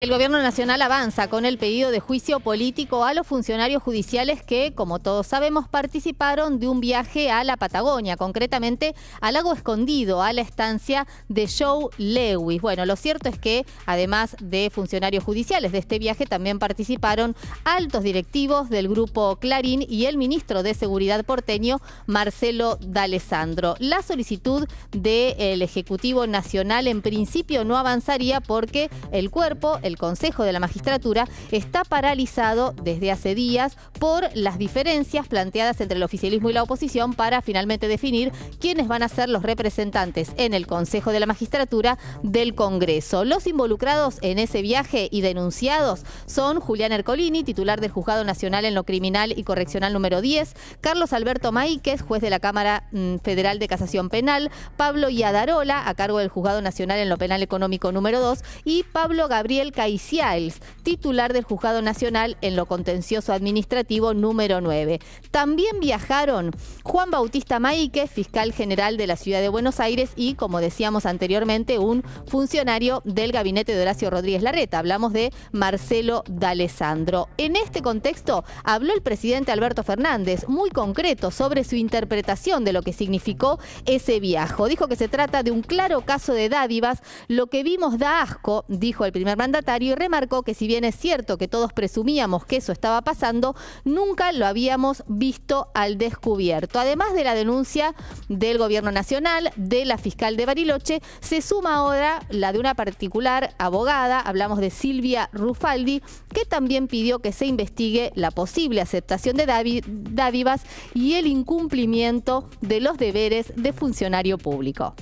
El Gobierno Nacional avanza con el pedido de juicio político a los funcionarios judiciales que, como todos sabemos, participaron de un viaje a la Patagonia, concretamente al lago escondido, a la estancia de Joe Lewis. Bueno, lo cierto es que, además de funcionarios judiciales de este viaje, también participaron altos directivos del grupo Clarín y el ministro de Seguridad porteño, Marcelo D'Alessandro. La solicitud del Ejecutivo Nacional en principio no avanzaría porque el cuerpo el Consejo de la Magistratura está paralizado desde hace días por las diferencias planteadas entre el oficialismo y la oposición para finalmente definir quiénes van a ser los representantes en el Consejo de la Magistratura del Congreso. Los involucrados en ese viaje y denunciados son Julián Ercolini, titular del Juzgado Nacional en lo Criminal y Correccional número 10, Carlos Alberto Maíquez, juez de la Cámara mm, Federal de Casación Penal, Pablo Yadarola, a cargo del Juzgado Nacional en lo Penal Económico número 2, y Pablo Gabriel Caicials, titular del Juzgado Nacional en lo contencioso administrativo número 9. También viajaron Juan Bautista Maíque, fiscal general de la ciudad de Buenos Aires y, como decíamos anteriormente, un funcionario del gabinete de Horacio Rodríguez Larreta. Hablamos de Marcelo D'Alessandro. En este contexto habló el presidente Alberto Fernández, muy concreto, sobre su interpretación de lo que significó ese viaje. Dijo que se trata de un claro caso de dádivas. Lo que vimos da asco, dijo el primer mandato, y remarcó que si bien es cierto que todos presumíamos que eso estaba pasando, nunca lo habíamos visto al descubierto. Además de la denuncia del gobierno nacional, de la fiscal de Bariloche, se suma ahora la de una particular abogada, hablamos de Silvia Rufaldi, que también pidió que se investigue la posible aceptación de dádivas y el incumplimiento de los deberes de funcionario público.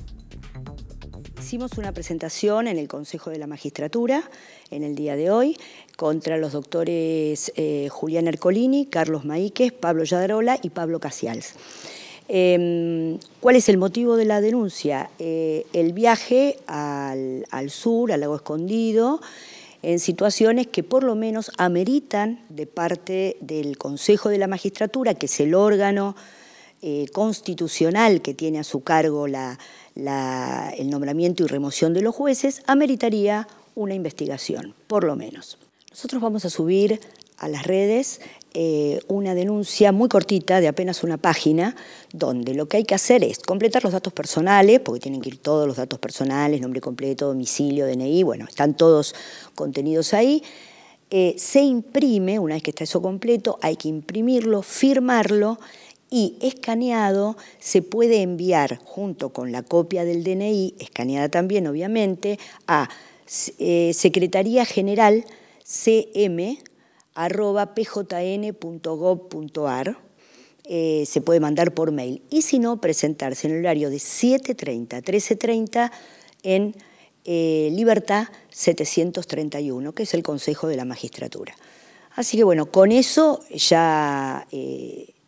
Hicimos una presentación en el Consejo de la Magistratura en el día de hoy contra los doctores eh, Julián Ercolini, Carlos Maíquez, Pablo Yadarola y Pablo Casials. Em, ¿Cuál es el motivo de la denuncia? Eh, el viaje al, al sur, al lago escondido, en situaciones que por lo menos ameritan de parte del Consejo de la Magistratura, que es el órgano eh, constitucional que tiene a su cargo el nombramiento y remoción de los jueces, ameritaría una investigación, por lo menos. Nosotros vamos a subir a las redes eh, una denuncia muy cortita, de apenas una página, donde lo que hay que hacer es completar los datos personales, porque tienen que ir todos los datos personales, nombre completo, domicilio, DNI, bueno, están todos contenidos ahí. Eh, se imprime, una vez que está eso completo, hay que imprimirlo, firmarlo y escaneado se puede enviar junto con la copia del DNI, escaneada también obviamente, a eh, Secretaría General cm eh, se puede mandar por mail. Y si no, presentarse en el horario de 7.30 a 13.30 en eh, Libertad 731, que es el Consejo de la Magistratura. Así que bueno, con eso ya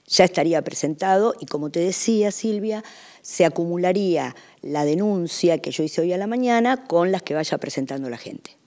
ya estaría presentado y como te decía Silvia, se acumularía la denuncia que yo hice hoy a la mañana con las que vaya presentando la gente.